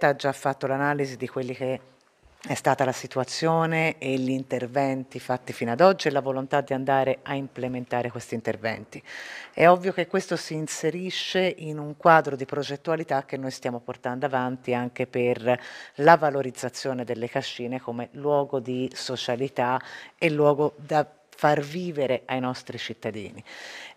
ha già fatto l'analisi di quelli che è stata la situazione e gli interventi fatti fino ad oggi e la volontà di andare a implementare questi interventi. È ovvio che questo si inserisce in un quadro di progettualità che noi stiamo portando avanti anche per la valorizzazione delle cascine come luogo di socialità e luogo da far vivere ai nostri cittadini.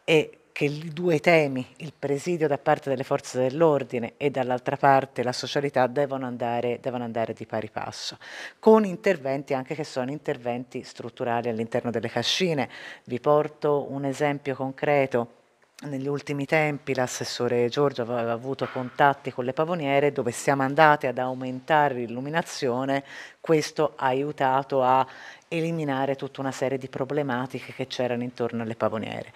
E che i due temi, il presidio da parte delle forze dell'ordine e dall'altra parte la socialità, devono andare, devono andare, di pari passo, con interventi anche che sono interventi strutturali all'interno delle cascine. Vi porto un esempio concreto. Negli ultimi tempi l'assessore Giorgio aveva avuto contatti con le pavoniere dove siamo andate ad aumentare l'illuminazione, questo ha aiutato a eliminare tutta una serie di problematiche che c'erano intorno alle pavoniere.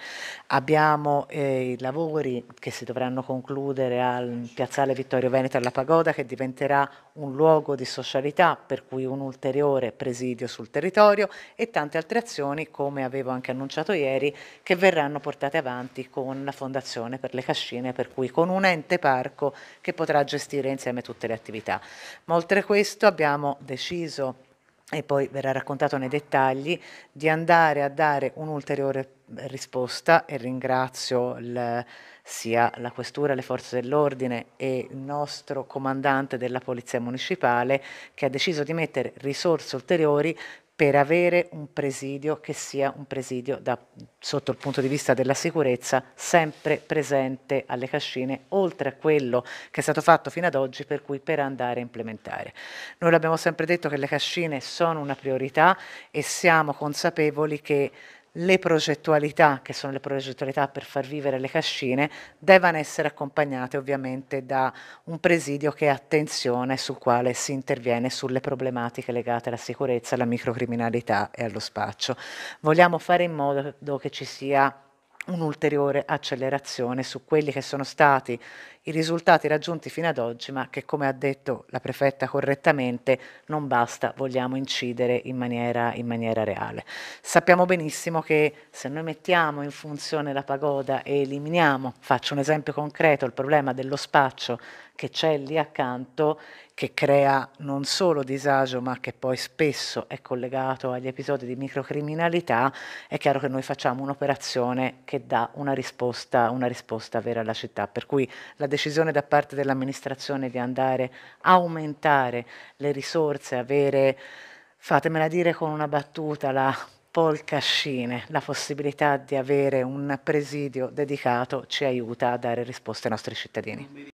Abbiamo eh, i lavori che si dovranno concludere al piazzale Vittorio Veneto alla Pagoda che diventerà un luogo di socialità per cui un ulteriore presidio sul territorio e tante altre azioni come avevo anche annunciato ieri che verranno portate avanti con la Fondazione per le Cascine per cui con un ente parco che potrà gestire insieme tutte le attività. Ma oltre a questo abbiamo deciso e poi verrà raccontato nei dettagli, di andare a dare un'ulteriore risposta e ringrazio il, sia la Questura, le forze dell'ordine e il nostro comandante della Polizia Municipale che ha deciso di mettere risorse ulteriori per avere un presidio che sia un presidio da, sotto il punto di vista della sicurezza sempre presente alle cascine, oltre a quello che è stato fatto fino ad oggi per cui per andare a implementare. Noi l'abbiamo sempre detto che le cascine sono una priorità e siamo consapevoli che le progettualità, che sono le progettualità per far vivere le cascine, devono essere accompagnate ovviamente da un presidio che è attenzione sul quale si interviene sulle problematiche legate alla sicurezza, alla microcriminalità e allo spaccio. Vogliamo fare in modo che ci sia un'ulteriore accelerazione su quelli che sono stati i risultati raggiunti fino ad oggi, ma che come ha detto la prefetta correttamente non basta, vogliamo incidere in maniera, in maniera reale. Sappiamo benissimo che se noi mettiamo in funzione la pagoda e eliminiamo, faccio un esempio concreto, il problema dello spaccio che c'è lì accanto che crea non solo disagio ma che poi spesso è collegato agli episodi di microcriminalità, è chiaro che noi facciamo un'operazione che dà una risposta, una risposta vera alla città. Per cui la decisione da parte dell'amministrazione di andare a aumentare le risorse, avere, fatemela dire con una battuta, la Polcascine, la possibilità di avere un presidio dedicato ci aiuta a dare risposte ai nostri cittadini.